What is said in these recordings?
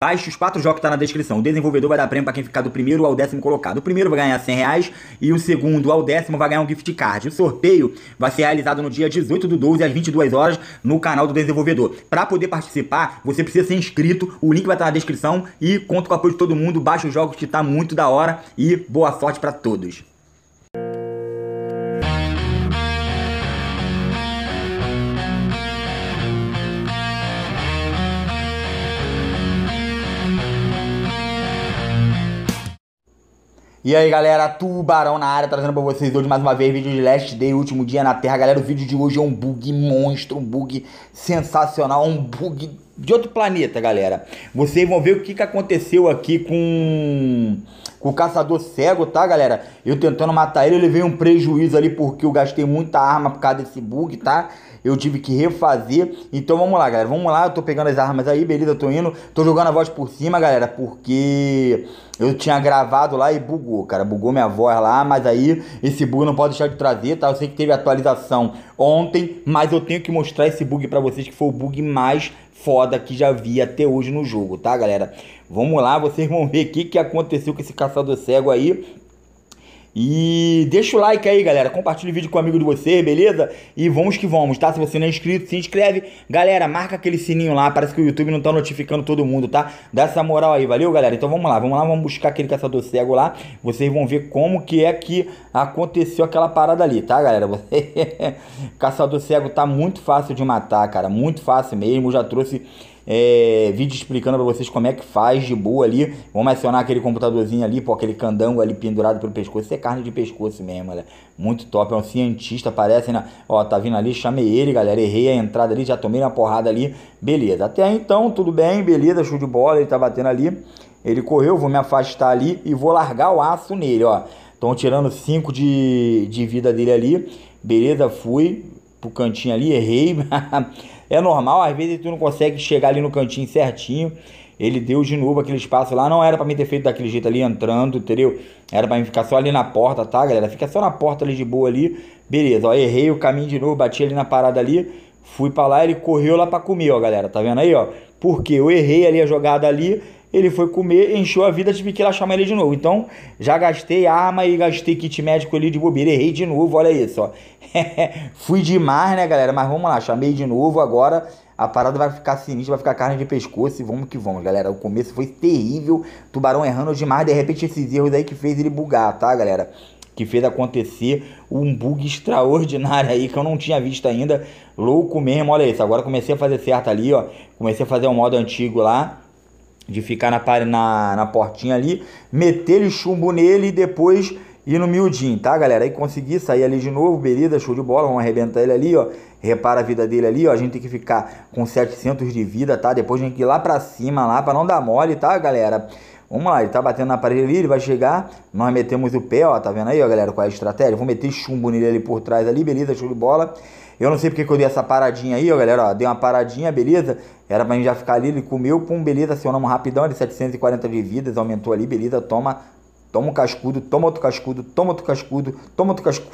Baixe os quatro jogos que tá na descrição. O desenvolvedor vai dar prêmio para quem ficar do primeiro ao décimo colocado. O primeiro vai ganhar 100 reais e o segundo ao décimo vai ganhar um gift card. O sorteio vai ser realizado no dia 18 do 12 às 22 horas no canal do desenvolvedor. Para poder participar, você precisa ser inscrito. O link vai estar tá na descrição e conto com o apoio de todo mundo. Baixe os jogos que tá muito da hora e boa sorte para todos. E aí galera, Tubarão na área, trazendo pra vocês hoje mais uma vez vídeo de Last Day, último dia na Terra. Galera, o vídeo de hoje é um bug monstro, um bug sensacional, um bug de outro planeta, galera. Vocês vão ver o que, que aconteceu aqui com, com o caçador cego, tá, galera? Eu tentando matar ele, eu levei um prejuízo ali porque eu gastei muita arma por causa desse bug, tá? Eu tive que refazer. Então vamos lá, galera. Vamos lá, eu tô pegando as armas aí, beleza, tô indo. Tô jogando a voz por cima, galera, porque eu tinha gravado lá e bugou, cara. Bugou minha voz lá, mas aí esse bug não pode deixar de trazer, tá? Eu sei que teve atualização ontem, mas eu tenho que mostrar esse bug para vocês que foi o bug mais foda que já vi até hoje no jogo, tá, galera? Vamos lá, vocês vão ver o que, que aconteceu com esse caçador cego aí. E deixa o like aí, galera. Compartilha o vídeo com o um amigo de você, beleza? E vamos que vamos, tá? Se você não é inscrito, se inscreve. Galera, marca aquele sininho lá. Parece que o YouTube não tá notificando todo mundo, tá? Dá essa moral aí, valeu, galera? Então vamos lá, vamos lá, vamos buscar aquele caçador cego lá. Vocês vão ver como que é que aconteceu aquela parada ali, tá, galera? caçador cego tá muito fácil de matar, cara. Muito fácil mesmo. já trouxe é, vídeo explicando para vocês como é que faz de boa ali. Vamos acionar aquele computadorzinho ali, pô, aquele candango ali pendurado pelo pescoço. Isso é carne de pescoço mesmo, galera. Muito top, é um cientista, parece, né? Ó, tá vindo ali, chamei ele, galera. Errei a entrada ali, já tomei uma porrada ali. Beleza, até então tudo bem, beleza, show de bola, ele tá batendo ali. Ele correu, vou me afastar ali e vou largar o aço nele, ó. Estão tirando 5 de, de vida dele ali. Beleza, fui pro cantinho ali, errei. É normal, às vezes tu não consegue chegar ali no cantinho certinho. Ele deu de novo aquele espaço lá. Não era para mim ter feito daquele jeito ali entrando, entendeu? Era para mim ficar só ali na porta, tá, galera? Fica só na porta ali de boa ali. Beleza, ó, errei o caminho de novo, bati ali na parada ali. Fui para lá, ele correu lá para comer, ó, galera. Tá vendo aí, ó? Porque eu errei ali a jogada ali ele foi comer, encheu a vida, tive que ir lá chamar ele de novo. Então, já gastei arma e gastei kit médico ali de bobeira. Errei de novo, olha isso, ó. Fui demais, né, galera? Mas vamos lá, chamei de novo. Agora a parada vai ficar sinistra, vai ficar carne de pescoço e vamos que vamos, galera. O começo foi terrível. Tubarão errando demais. De repente, esses erros aí que fez ele bugar, tá, galera? que fez acontecer um bug extraordinário aí que eu não tinha visto ainda. Louco mesmo, olha isso. Agora comecei a fazer certo ali, ó. Comecei a fazer um modo antigo lá de ficar na, na, na portinha ali, meter chumbo nele e depois ir no miudinho, tá, galera? Aí conseguir sair ali de novo, beleza, show de bola, vamos arrebentar ele ali, ó. Repara a vida dele ali, ó. A gente tem que ficar com 700 de vida, tá? Depois a gente tem que ir lá pra cima, lá, pra não dar mole, tá, galera? Vamos lá, ele tá batendo na parede ali, ele vai chegar, nós metemos o pé, ó, tá vendo aí, ó, galera, qual é a estratégia? Vou meter chumbo nele ali por trás ali, beleza, show de bola. Eu não sei porque que eu dei essa paradinha aí, ó, galera. Ó, dei uma paradinha, beleza? Era pra gente já ficar ali. Ele comeu, pum, beleza. Acionamos rapidão. Ele 740 de vidas, aumentou ali, beleza. Toma, toma um cascudo, toma outro cascudo, toma outro cascudo, toma outro cascudo.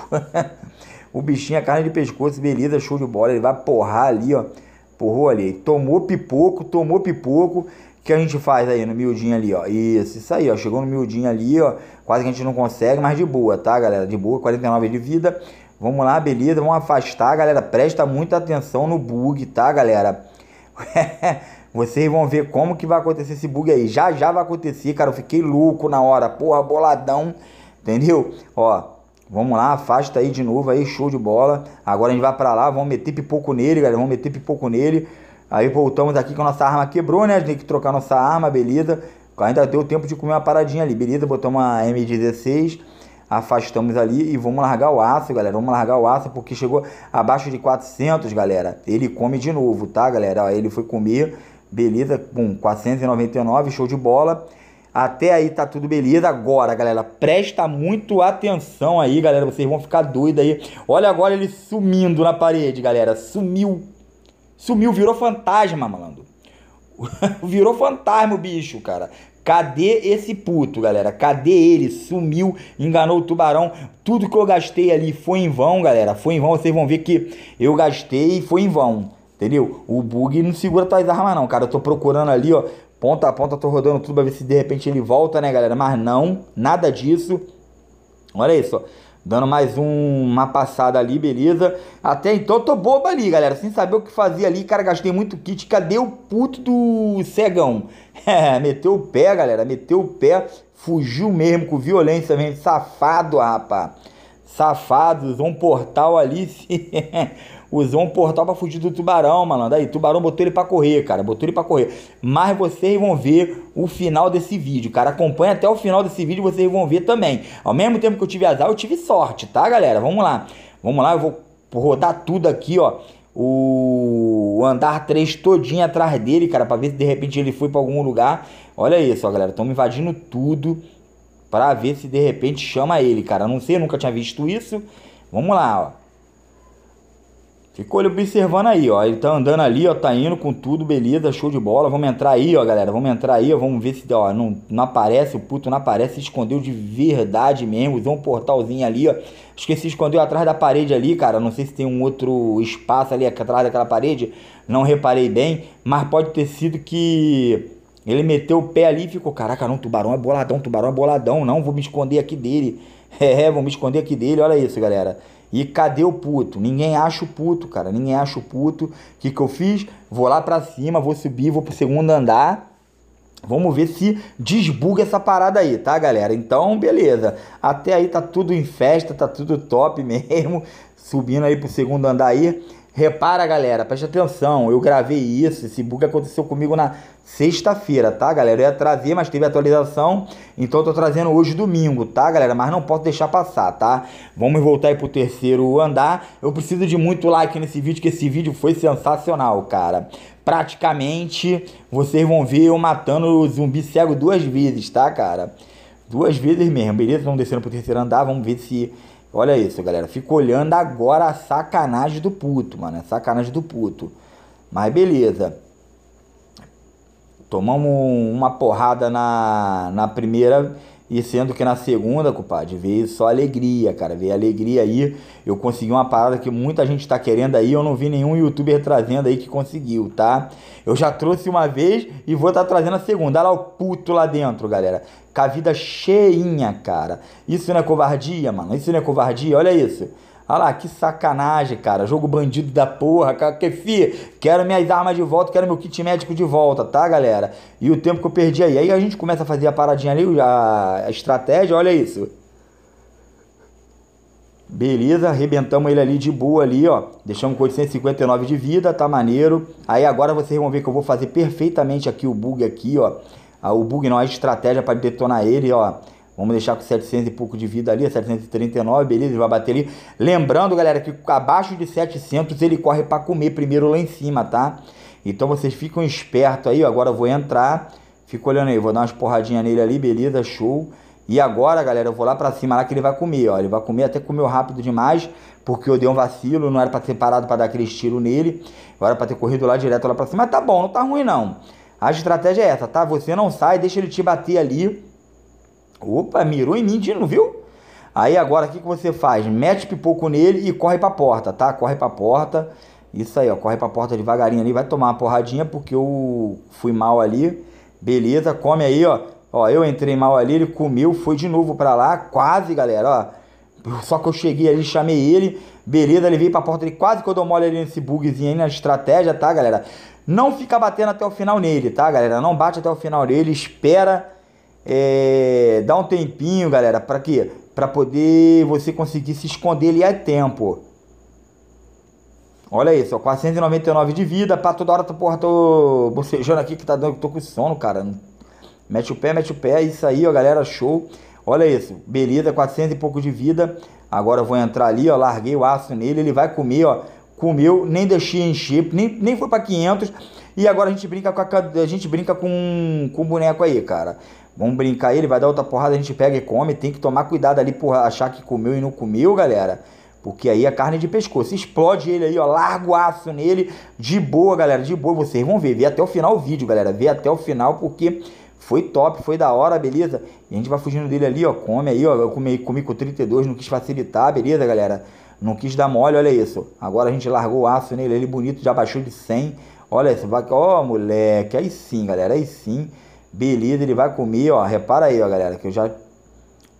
o bichinho, a é carne de pescoço, beleza, show de bola. Ele vai porrar ali, ó. Porrou ali. Tomou pipoco, tomou pipoco O que a gente faz aí no miudinho ali, ó? Isso, isso aí, ó. Chegou no miudinho ali, ó. Quase que a gente não consegue, mas de boa, tá, galera? De boa, 49 de vida. Vamos lá, beleza, vamos afastar, galera. Presta muita atenção no bug, tá, galera? Vocês vão ver como que vai acontecer esse bug aí. Já já vai acontecer, cara. Eu fiquei louco na hora. Porra, boladão. Entendeu? Ó, Vamos lá, afasta aí de novo aí, show de bola. Agora a gente vai pra lá, vamos meter pipoco nele, galera. Vamos meter pipoco nele. Aí voltamos aqui que a nossa arma quebrou, né? A gente tem que trocar nossa arma, beleza. Ainda deu tempo de comer uma paradinha ali, beleza. Botamos uma M16 afastamos ali e vamos largar o aço, galera. Vamos largar o aço porque chegou abaixo de 400, galera. Ele come de novo, tá, galera? ele foi comer, beleza, com 499, show de bola. Até aí tá tudo beleza. Agora, galera, presta muito atenção aí, galera. Vocês vão ficar doidos aí. Olha agora ele sumindo na parede, galera. Sumiu. Sumiu, virou fantasma, malandro. virou fantasma o bicho, cara. Cadê esse puto, galera? Cadê ele? Sumiu, enganou o tubarão. Tudo que eu gastei ali foi em vão, galera. Foi em vão. Vocês vão ver que eu gastei e foi em vão. Entendeu? O bug não segura tuas armas, não, cara. Eu tô procurando ali, ó. Ponta a ponta, tô rodando tudo pra ver se de repente ele volta, né, galera? Mas não, nada disso. Olha isso, ó. Dando mais um, uma passada ali, beleza. Até então eu tô boba ali, galera. Sem saber o que fazia ali. Cara, gastei muito kit. Cadê o puto do cegão? É, meteu o pé, galera. Meteu o pé. Fugiu mesmo, com violência mesmo. Safado, rapaz. safados um portal ali. usou um portal para fugir do tubarão, malandro. Aí, tubarão botou ele para correr, cara. Botou ele para correr. Mas vocês vão ver o final desse vídeo, cara. Acompanha até o final desse vídeo, vocês vão ver também. Ao mesmo tempo que eu tive azar, eu tive sorte, tá, galera? Vamos lá. Vamos lá, eu vou rodar tudo aqui, ó. O andar 3 todinho atrás dele, cara, para ver se de repente ele foi para algum lugar. Olha isso, ó, galera. Estão invadindo tudo para ver se de repente chama ele, cara. Não sei, nunca tinha visto isso. Vamos lá, ó. Ficou ele observando aí, ó. Ele tá andando ali, ó, tá indo com tudo, beleza, show de bola. Vamos entrar aí, ó, galera. Vamos entrar aí, ó. Vamos ver se, ó, não, não aparece, o puto não aparece. Se escondeu de verdade mesmo. Usou um portalzinho ali, ó. Acho que se escondeu atrás da parede ali, cara. Não sei se tem um outro espaço ali atrás daquela parede. Não reparei bem. Mas pode ter sido que ele meteu o pé ali e ficou, caraca, não, tubarão é boladão, tubarão é boladão. Não, vou me esconder aqui dele. É, vou me esconder aqui dele. Olha isso, galera. E cadê o puto? Ninguém acha o puto, cara. Ninguém acha o puto. O que, que eu fiz? Vou lá pra cima, vou subir, vou pro segundo andar. Vamos ver se desbuga essa parada aí, tá, galera? Então, beleza. Até aí tá tudo em festa, tá tudo top mesmo. Subindo aí pro segundo andar aí. Repara, galera, preste atenção, eu gravei isso, esse bug aconteceu comigo na sexta-feira, tá, galera? Eu ia trazer, mas teve atualização, então eu tô trazendo hoje domingo, tá, galera? Mas não posso deixar passar, tá? Vamos voltar aí pro terceiro andar. Eu preciso de muito like nesse vídeo, que esse vídeo foi sensacional, cara. Praticamente, vocês vão ver eu matando o zumbi cego duas vezes, tá, cara? Duas vezes mesmo, beleza? Vamos descendo pro terceiro andar, vamos ver se Olha isso, galera. Fico olhando agora a sacanagem do puto, mano. A é sacanagem do puto. Mas beleza. Tomamos uma porrada na, na primeira. E sendo que na segunda, compadre, veio só alegria, cara. Veio alegria aí. Eu consegui uma parada que muita gente tá querendo aí. Eu não vi nenhum youtuber trazendo aí que conseguiu, tá? Eu já trouxe uma vez e vou estar tá trazendo a segunda. Olha lá o puto lá dentro, galera. Com a vida cheinha, cara. Isso não é covardia, mano. Isso não é covardia. Olha isso. Olha lá, que sacanagem, cara. Jogo bandido da porra. Que fi, quero minhas armas de volta, quero meu kit médico de volta, tá, galera? E o tempo que eu perdi aí. Aí a gente começa a fazer a paradinha ali, a, estratégia, olha isso. Beleza, arrebentamos ele ali de boa ali, ó. Deixamos com 859 de vida, tá maneiro. Aí agora vocês vão ver que eu vou fazer perfeitamente aqui o bug aqui, ó. Ah, o bug não, a estratégia para detonar ele, ó. Vamos deixar com 700 e pouco de vida ali, 739, beleza, ele vai bater ali. Lembrando, galera, que abaixo de 700 ele corre para comer primeiro lá em cima, tá? Então vocês ficam espertos aí, ó. agora eu vou entrar, fico olhando aí, vou dar umas porradinhas nele ali, beleza, show. E agora, galera, eu vou lá pra cima lá que ele vai comer, ó. Ele vai comer, até comeu rápido demais, porque eu dei um vacilo, não era pra ter parado pra dar aquele estilo nele. Agora pra ter corrido lá direto lá pra cima, mas tá bom, não tá ruim não. A estratégia é essa, tá? Você não sai, deixa ele te bater ali Opa, mirou em mim de não viu? Aí agora o que, que você faz? Mete pipoco nele e corre pra porta, tá? Corre pra porta. Isso aí, ó. Corre pra porta devagarinho ali, vai tomar uma porradinha porque eu fui mal ali. Beleza, come aí, ó. Ó, eu entrei mal ali, ele comeu, foi de novo pra lá, quase, galera, ó. Só que eu cheguei ali, chamei ele, beleza, ele veio pra porta, ele quase que eu dou mole ali nesse bugzinho aí, na estratégia, tá, galera? Não fica batendo até o final nele, tá, galera? Não bate até o final nele, espera é, dá um tempinho, galera, para quê? Para poder você conseguir se esconder ali a tempo. Olha isso, ó, 499 de vida, para toda hora, tô, porra, tô bocejando aqui que tá dando, tô com sono, cara. Mete o pé, mete o pé, é isso aí, ó, galera, show. Olha isso, beleza, 400 e pouco de vida. Agora eu vou entrar ali, ó, larguei o aço nele, ele vai comer, ó, comeu, nem deixei encher, nem, nem foi para 500. E agora a gente brinca com a, a gente brinca com com o boneco aí, cara. Vamos brincar, ele vai dar outra porrada, a gente pega e come. Tem que tomar cuidado ali por achar que comeu e não comeu, galera. Porque aí a é carne de pescoço explode ele aí, ó, larga o aço nele, de boa, galera, de boa. Vocês vão ver, vê até o final o vídeo, galera, vê até o final, porque foi top, foi da hora, beleza? E a gente vai fugindo dele ali, ó, come aí, ó, eu comi, comi com 32, não quis facilitar, beleza, galera? Não quis dar mole, olha isso. Agora a gente largou o aço nele, ele bonito, já baixou de 100. Olha isso, vaca. ó, moleque, aí sim, galera, aí sim. Belida, ele vai comer, ó, repara aí, ó, galera, que eu já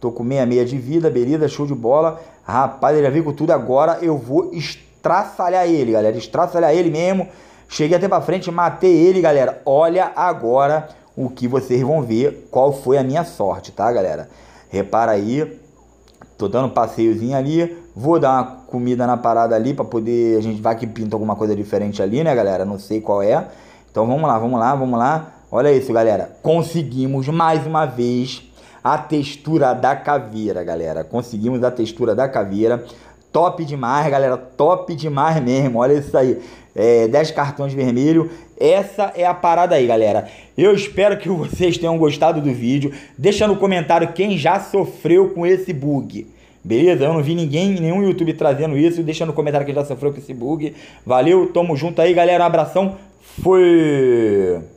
tô com meia meia de vida, Belida, show de bola. Rapaz, ele já veio com tudo agora, eu vou estraçalhar ele, galera, estraçalhar ele mesmo. Cheguei até pra frente, matei ele, galera. Olha agora o que vocês vão ver, qual foi a minha sorte, tá, galera? Repara aí, tô dando um passeiozinho ali, vou dar uma comida na parada ali para poder, a gente vai que pinta alguma coisa diferente ali, né, galera? Não sei qual é. Então vamos lá, vamos lá, vamos lá. Olha isso, galera. Conseguimos mais uma vez a textura da caveira, galera. Conseguimos a textura da caveira. Top demais, galera. Top demais mesmo. Olha isso aí. É, 10 cartões vermelho. Essa é a parada aí, galera. Eu espero que vocês tenham gostado do vídeo. Deixa no comentário quem já sofreu com esse bug. Beleza? Eu não vi ninguém, nenhum YouTube trazendo isso. Deixa no comentário quem já sofreu com esse bug. Valeu, tamo junto aí, galera. Um abração. Fui!